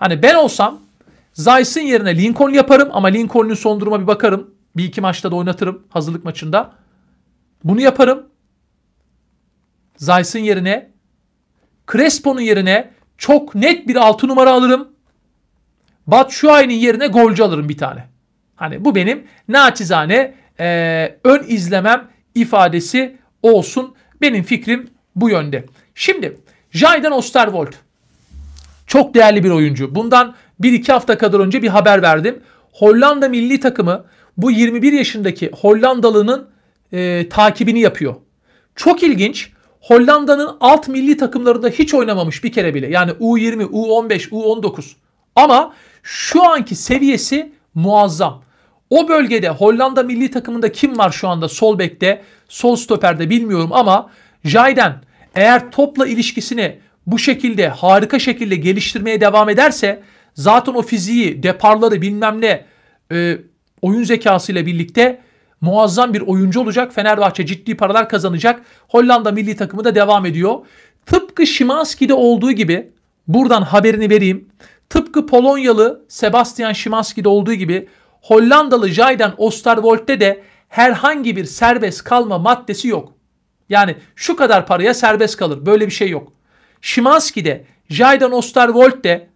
Hani ben olsam Zeiss'in yerine Lincoln yaparım ama Lincoln'ün son duruma bir bakarım. Bir iki maçta da oynatırım hazırlık maçında. Bunu yaparım. Zeiss'in yerine Crespo'nun yerine çok net bir 6 numara alırım. Batshuayi'nin yerine golcü alırım bir tane. Hani bu benim naçizane e, ön izlemem ifadesi olsun. Benim fikrim bu yönde. Şimdi Jayden Osterwold. Çok değerli bir oyuncu. Bundan 1-2 hafta kadar önce bir haber verdim. Hollanda milli takımı bu 21 yaşındaki Hollandalı'nın e, takibini yapıyor. Çok ilginç. Hollanda'nın alt milli takımlarında hiç oynamamış bir kere bile. Yani U20, U15, U19. Ama şu anki seviyesi muazzam. O bölgede Hollanda milli takımında kim var şu anda sol bekte, sol stoperde bilmiyorum ama Jayden eğer topla ilişkisini bu şekilde harika şekilde geliştirmeye devam ederse zaten o fiziği, deparları bilmem ne e, oyun zekasıyla birlikte muazzam bir oyuncu olacak. Fenerbahçe ciddi paralar kazanacak. Hollanda milli takımı da devam ediyor. Tıpkı Şimanski'de olduğu gibi buradan haberini vereyim. Tıpkı Polonyalı Sebastian Şimanski'de olduğu gibi Hollandalı Jayden Osterwold'de de herhangi bir serbest kalma maddesi yok. Yani şu kadar paraya serbest kalır. Böyle bir şey yok. Şimanski de Jaydan Osterwold de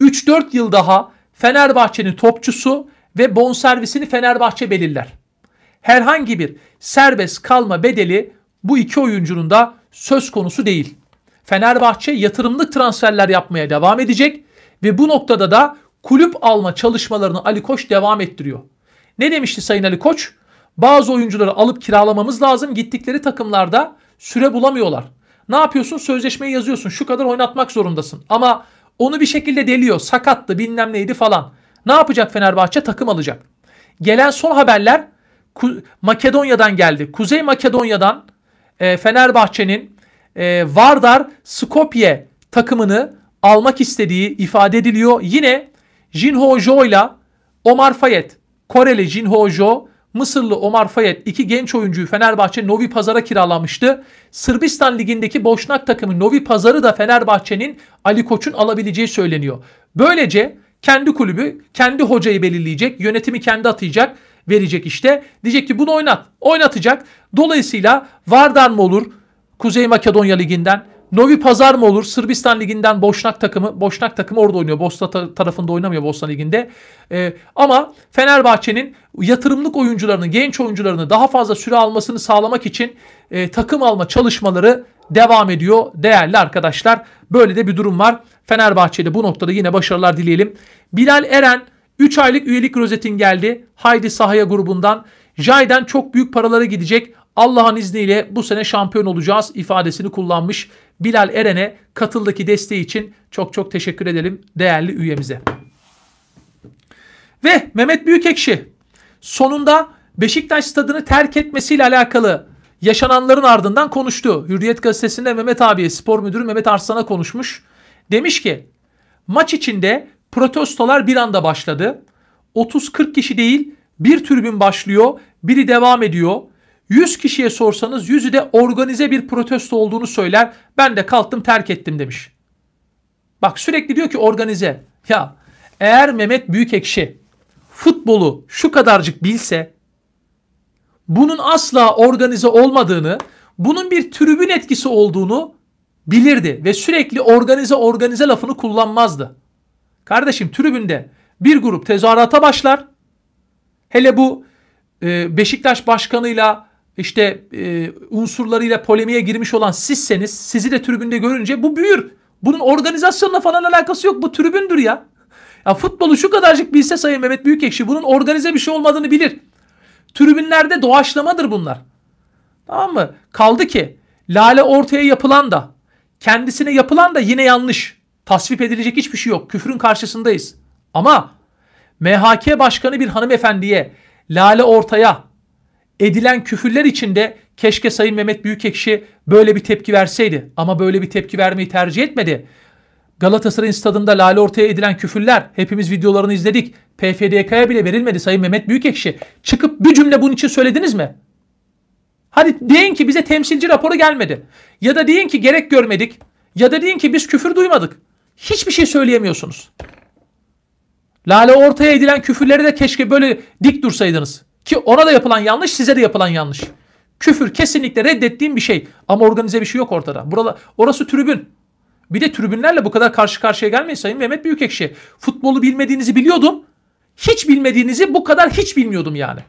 3-4 yıl daha Fenerbahçe'nin topçusu ve bonservisini Fenerbahçe belirler. Herhangi bir serbest kalma bedeli bu iki oyuncunun da söz konusu değil. Fenerbahçe yatırımlı transferler yapmaya devam edecek ve bu noktada da kulüp alma çalışmalarını Ali Koç devam ettiriyor. Ne demişti Sayın Ali Koç? Bazı oyuncuları alıp kiralamamız lazım. Gittikleri takımlarda süre bulamıyorlar ne yapıyorsun? Sözleşmeyi yazıyorsun. Şu kadar oynatmak zorundasın. Ama onu bir şekilde deliyor. Sakattı bilmem neydi falan. Ne yapacak Fenerbahçe? Takım alacak. Gelen son haberler Makedonya'dan geldi. Kuzey Makedonya'dan e, Fenerbahçe'nin e, Vardar Skopje takımını almak istediği ifade ediliyor. Yine Jinho Jo ile Omar Fayet, Koreli Jinho Jo Mısırlı Omar Fayet iki genç oyuncuyu Fenerbahçe Novi Pazar'a kiralamıştı. Sırbistan Ligi'ndeki Boşnak takımı Novi Pazar'ı da Fenerbahçe'nin Ali Koç'un alabileceği söyleniyor. Böylece kendi kulübü, kendi hocayı belirleyecek, yönetimi kendi atayacak, verecek işte. Diyecek ki bunu oynat, oynatacak. Dolayısıyla Vardar mı olur Kuzey Makedonya Ligi'nden, Novi Pazar mı olur? Sırbistan Ligi'nden Boşnak takımı. Boşnak takımı orada oynuyor. Bosna tarafında oynamıyor Bosna Ligi'nde. Ee, ama Fenerbahçe'nin yatırımlık oyuncularını, genç oyuncularını daha fazla süre almasını sağlamak için e, takım alma çalışmaları devam ediyor değerli arkadaşlar. Böyle de bir durum var. Fenerbahçe'de bu noktada yine başarılar dileyelim. Bilal Eren 3 aylık üyelik rozetin geldi. Haydi Sahaya grubundan. Jayden çok büyük paralara gidecek Allah'ın izniyle bu sene şampiyon olacağız ifadesini kullanmış Bilal Eren'e katıldaki desteği için çok çok teşekkür edelim değerli üyemize. Ve Mehmet Büyükekşi sonunda Beşiktaş stadını terk etmesiyle alakalı yaşananların ardından konuştu. Hürriyet gazetesinde Mehmet abiye spor müdürü Mehmet Arslan'a konuşmuş. Demiş ki maç içinde protestolar bir anda başladı. 30-40 kişi değil bir tribün başlıyor biri devam ediyor. 100 kişiye sorsanız yüzü de organize bir protesto olduğunu söyler. Ben de kalktım terk ettim demiş. Bak sürekli diyor ki organize. Ya eğer Mehmet Büyükekşi futbolu şu kadarcık bilse bunun asla organize olmadığını, bunun bir tribün etkisi olduğunu bilirdi ve sürekli organize organize lafını kullanmazdı. Kardeşim tribünde bir grup tezahürata başlar. Hele bu e, Beşiktaş başkanıyla işte e, unsurlarıyla polemiğe girmiş olan sizseniz sizi de tribünde görünce bu büyür. Bunun organizasyonla falan alakası yok. Bu tribündür ya. Ya futbolu şu kadarcık bilse Sayın Mehmet Büyükekşi bunun organize bir şey olmadığını bilir. Tribünlerde doğaçlamadır bunlar. Tamam mı? Kaldı ki Lale ortaya yapılan da kendisine yapılan da yine yanlış. Tasvip edilecek hiçbir şey yok. Küfrün karşısındayız. Ama MHK başkanı bir hanımefendiye Lale ortaya edilen küfürler içinde keşke Sayın Mehmet Büyükekşi böyle bir tepki verseydi ama böyle bir tepki vermeyi tercih etmedi. Galatasaray'ın stadında lale ortaya edilen küfürler hepimiz videolarını izledik. PFDK'ya bile verilmedi Sayın Mehmet Büyükekşi. Çıkıp bir cümle bunun için söylediniz mi? Hadi deyin ki bize temsilci raporu gelmedi. Ya da deyin ki gerek görmedik. Ya da deyin ki biz küfür duymadık. Hiçbir şey söyleyemiyorsunuz. Lale ortaya edilen küfürleri de keşke böyle dik dursaydınız. Ki ona da yapılan yanlış, size de yapılan yanlış. Küfür kesinlikle reddettiğim bir şey. Ama organize bir şey yok ortada. burada orası tribün. Bir de tribünlerle bu kadar karşı karşıya gelmeyin Sayın Mehmet Büyükekşi. Futbolu bilmediğinizi biliyordum. Hiç bilmediğinizi bu kadar hiç bilmiyordum yani.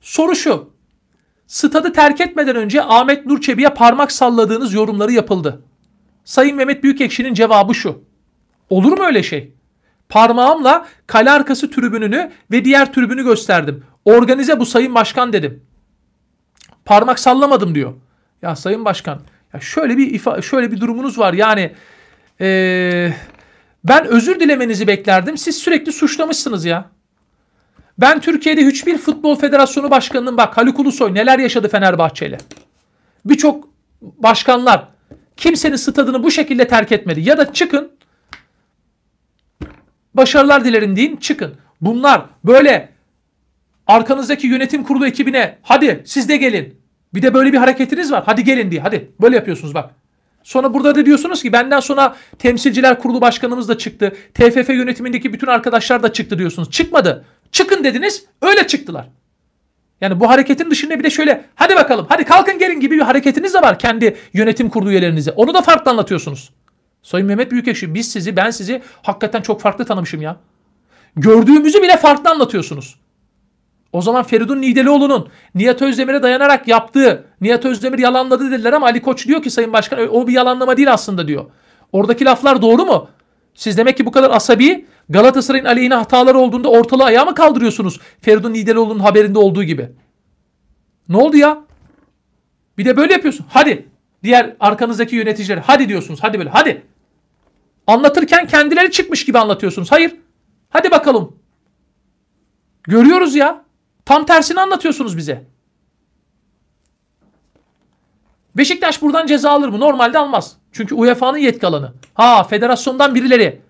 Soru şu. Stadı terk etmeden önce Ahmet Nur Çebi'ye parmak salladığınız yorumları yapıldı. Sayın Mehmet Büyükekşi'nin cevabı şu. Olur mu öyle şey? Parmağımla kale arkası tribününü ve diğer tribünü gösterdim. Organize bu sayın başkan dedim. Parmak sallamadım diyor. Ya sayın başkan ya şöyle bir ifa şöyle bir durumunuz var yani ee, ben özür dilemenizi beklerdim. Siz sürekli suçlamışsınız ya. Ben Türkiye'de hiçbir futbol federasyonu başkanının bak Haluk Ulusoy neler yaşadı Fenerbahçe'yle. Birçok başkanlar kimsenin stadını bu şekilde terk etmedi. Ya da çıkın Başarılar dilerim deyin çıkın. Bunlar böyle arkanızdaki yönetim kurulu ekibine hadi siz de gelin. Bir de böyle bir hareketiniz var. Hadi gelin diye. Hadi böyle yapıyorsunuz bak. Sonra burada da diyorsunuz ki benden sonra temsilciler kurulu başkanımız da çıktı. TFF yönetimindeki bütün arkadaşlar da çıktı diyorsunuz. Çıkmadı. Çıkın dediniz öyle çıktılar. Yani bu hareketin dışında bir de şöyle hadi bakalım hadi kalkın gelin gibi bir hareketiniz de var kendi yönetim kurulu üyelerinize. Onu da farklı anlatıyorsunuz. Sayın Mehmet Büyükekşi biz sizi ben sizi hakikaten çok farklı tanımışım ya. Gördüğümüzü bile farklı anlatıyorsunuz. O zaman Feridun Nidelioğlu'nun Nihat Özdemir'e dayanarak yaptığı, Nihat Özdemir yalanladı dediler ama Ali Koç diyor ki Sayın Başkan o bir yalanlama değil aslında diyor. Oradaki laflar doğru mu? Siz demek ki bu kadar asabi Galatasaray'ın aleyhine hataları olduğunda ortalığı ayağa mı kaldırıyorsunuz? Feridun Nidelioğlu'nun haberinde olduğu gibi. Ne oldu ya? Bir de böyle yapıyorsun. Hadi. Diğer arkanızdaki yöneticiler hadi diyorsunuz. Hadi böyle hadi. Anlatırken kendileri çıkmış gibi anlatıyorsunuz. Hayır. Hadi bakalım. Görüyoruz ya. Tam tersini anlatıyorsunuz bize. Beşiktaş buradan ceza alır mı? Normalde almaz. Çünkü UEFA'nın yetki alanı. Ha federasyondan birileri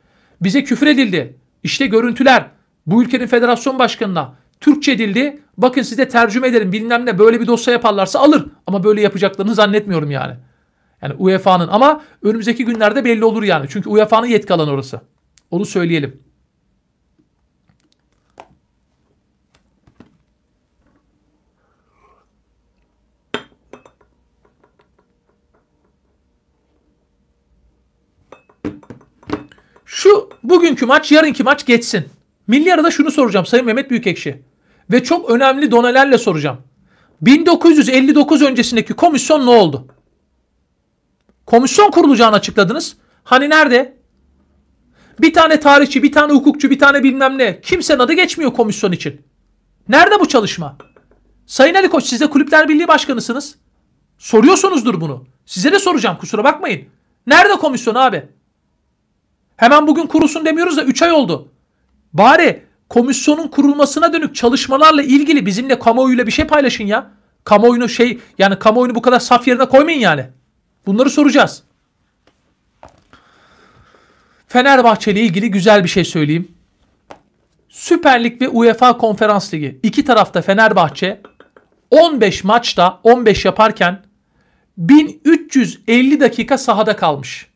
bize küfür edildi. İşte görüntüler. Bu ülkenin federasyon başkanına Türkçe dildi. Bakın size tercüme ederim bilmem ne böyle bir dosya yaparlarsa alır. Ama böyle yapacaklarını zannetmiyorum yani. Yani UEFA'nın ama önümüzdeki günlerde belli olur yani. Çünkü UEFA'nın yetki alanı orası. Onu söyleyelim. Şu bugünkü maç, yarınki maç geçsin. Milli arada şunu soracağım Sayın Mehmet Büyükekşi. Ve çok önemli donelerle soracağım. 1959 öncesindeki komisyon ne oldu? Komisyon kurulacağını açıkladınız. Hani nerede? Bir tane tarihçi, bir tane hukukçu, bir tane bilmem ne. Kimsenin adı geçmiyor komisyon için. Nerede bu çalışma? Sayın Ali Koç siz de Kulüpler Birliği Başkanısınız. Soruyorsunuzdur bunu. Size de soracağım kusura bakmayın. Nerede komisyon abi? Hemen bugün kurulsun demiyoruz da 3 ay oldu. Bari komisyonun kurulmasına dönük çalışmalarla ilgili bizimle kamuoyuyla bir şey paylaşın ya. Kamuoyunu şey yani kamuoyunu bu kadar saf yerine koymayın yani. Bunları soracağız. Fenerbahçe ile ilgili güzel bir şey söyleyeyim. Süper Lig ve UEFA Konferans Ligi. iki tarafta Fenerbahçe 15 maçta 15 yaparken 1350 dakika sahada kalmış.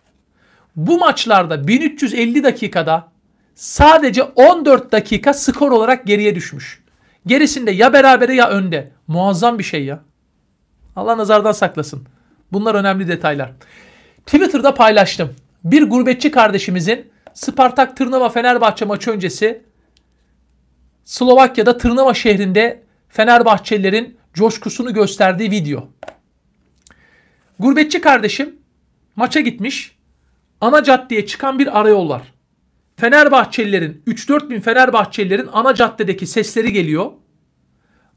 Bu maçlarda 1350 dakikada sadece 14 dakika skor olarak geriye düşmüş. Gerisinde ya berabere ya önde. Muazzam bir şey ya. Allah nazardan saklasın. Bunlar önemli detaylar. Twitter'da paylaştım. Bir gurbetçi kardeşimizin Spartak Tırnava Fenerbahçe maçı öncesi Slovakya'da Tırnava şehrinde Fenerbahçelilerin coşkusunu gösterdiği video. Gurbetçi kardeşim maça gitmiş. Ana caddeye çıkan bir arayol var. Fenerbahçelilerin 3-4 bin Fenerbahçelilerin ana caddedeki sesleri geliyor.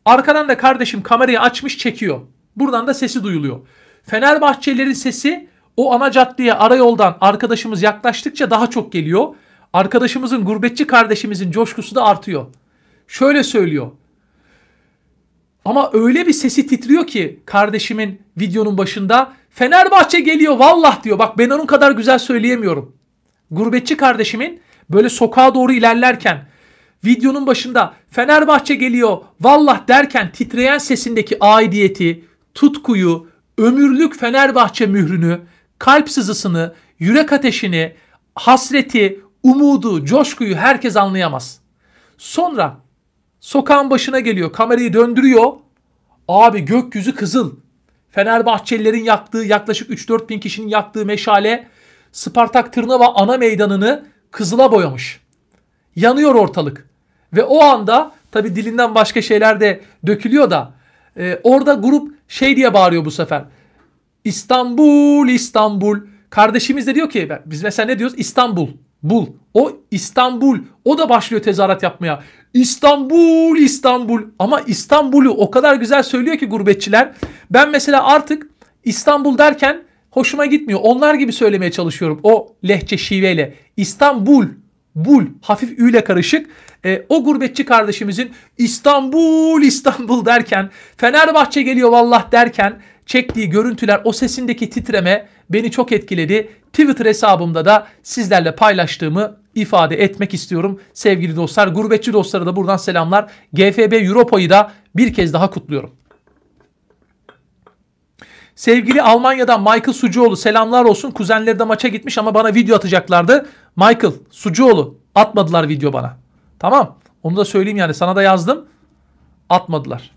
Arkadan da kardeşim kamerayı açmış çekiyor. Buradan da sesi duyuluyor. Fenerbahçelilerin sesi o ana caddeye ara yoldan arkadaşımız yaklaştıkça daha çok geliyor. Arkadaşımızın gurbetçi kardeşimizin coşkusu da artıyor. Şöyle söylüyor. Ama öyle bir sesi titriyor ki kardeşimin videonun başında Fenerbahçe geliyor vallah diyor. Bak ben onun kadar güzel söyleyemiyorum. Gurbetçi kardeşimin böyle sokağa doğru ilerlerken videonun başında Fenerbahçe geliyor vallah derken titreyen sesindeki aidiyeti, tutkuyu, ömürlük Fenerbahçe mührünü, kalp sızısını, yürek ateşini, hasreti, umudu, coşkuyu herkes anlayamaz. Sonra sokağın başına geliyor, kamerayı döndürüyor. Abi gökyüzü kızıl. Fenerbahçelilerin yaktığı yaklaşık 3-4 bin kişinin yaktığı meşale Spartak Tırnava ana meydanını kızıla boyamış. Yanıyor ortalık. Ve o anda tabi dilinden başka şeyler de dökülüyor da e, orada grup şey diye bağırıyor bu sefer. İstanbul, İstanbul. Kardeşimiz de diyor ki biz mesela ne diyoruz? İstanbul, bul. O İstanbul. O da başlıyor tezahürat yapmaya. İstanbul, İstanbul. Ama İstanbul'u o kadar güzel söylüyor ki gurbetçiler. Ben mesela artık İstanbul derken hoşuma gitmiyor. Onlar gibi söylemeye çalışıyorum o lehçe şiveyle. İstanbul bul hafif üyle karışık e, o gurbetçi kardeşimizin İstanbul İstanbul derken Fenerbahçe geliyor vallah derken çektiği görüntüler o sesindeki titreme beni çok etkiledi. Twitter hesabımda da sizlerle paylaştığımı ifade etmek istiyorum sevgili dostlar. Gurbetçi dostlara da buradan selamlar. GFB Europa'yı da bir kez daha kutluyorum. Sevgili Almanya'dan Michael Sucuoğlu selamlar olsun. Kuzenleri de maça gitmiş ama bana video atacaklardı. Michael Sucuoğlu atmadılar video bana. Tamam. Onu da söyleyeyim yani sana da yazdım. Atmadılar.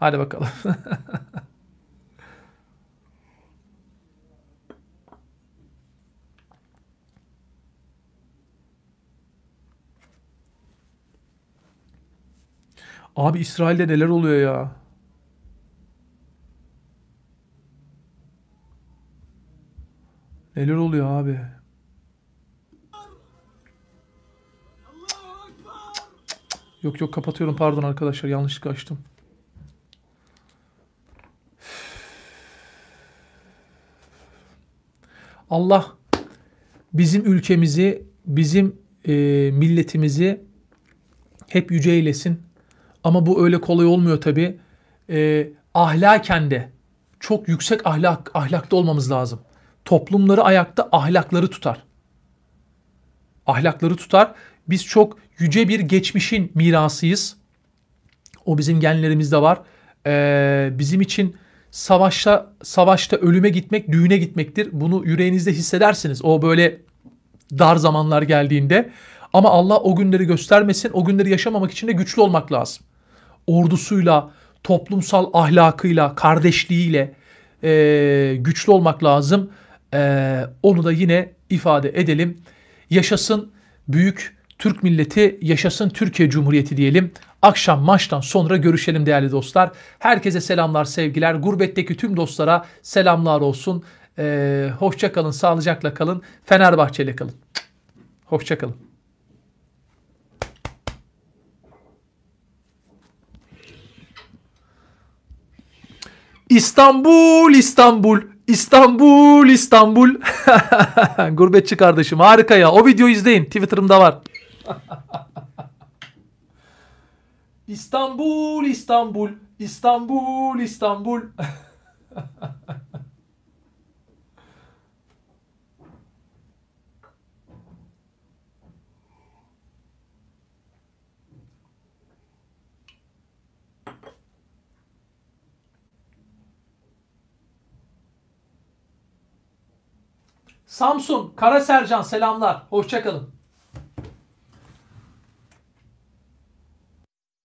Hadi bakalım. Abi İsrail'de neler oluyor ya? Neler oluyor abi? Yok yok kapatıyorum pardon arkadaşlar yanlışlıkla açtım. Allah bizim ülkemizi, bizim e, milletimizi hep yüce eylesin. Ama bu öyle kolay olmuyor tabi. E, ahlaken de çok yüksek ahlak, ahlakta olmamız lazım toplumları ayakta ahlakları tutar. Ahlakları tutar. Biz çok yüce bir geçmişin mirasıyız. O bizim genlerimizde var. Ee, bizim için savaşta savaşta ölüme gitmek düğüne gitmektir. Bunu yüreğinizde hissedersiniz. O böyle dar zamanlar geldiğinde. Ama Allah o günleri göstermesin. O günleri yaşamamak için de güçlü olmak lazım. Ordusuyla, toplumsal ahlakıyla, kardeşliğiyle e, güçlü olmak lazım. Ee, onu da yine ifade edelim. Yaşasın büyük Türk milleti, yaşasın Türkiye Cumhuriyeti diyelim. Akşam maçtan sonra görüşelim değerli dostlar. Herkese selamlar, sevgiler. Gurbetteki tüm dostlara selamlar olsun. Ee, hoşça kalın, sağlıcakla kalın. Fenerbahçe'yle kalın. Hoşça kalın. İstanbul, İstanbul. İstanbul, İstanbul. Gurbetçi kardeşim harika ya. O videoyu izleyin. Twitter'ımda var. İstanbul, İstanbul, İstanbul, İstanbul. Samsun Kara Sercan selamlar. Hoşçakalın.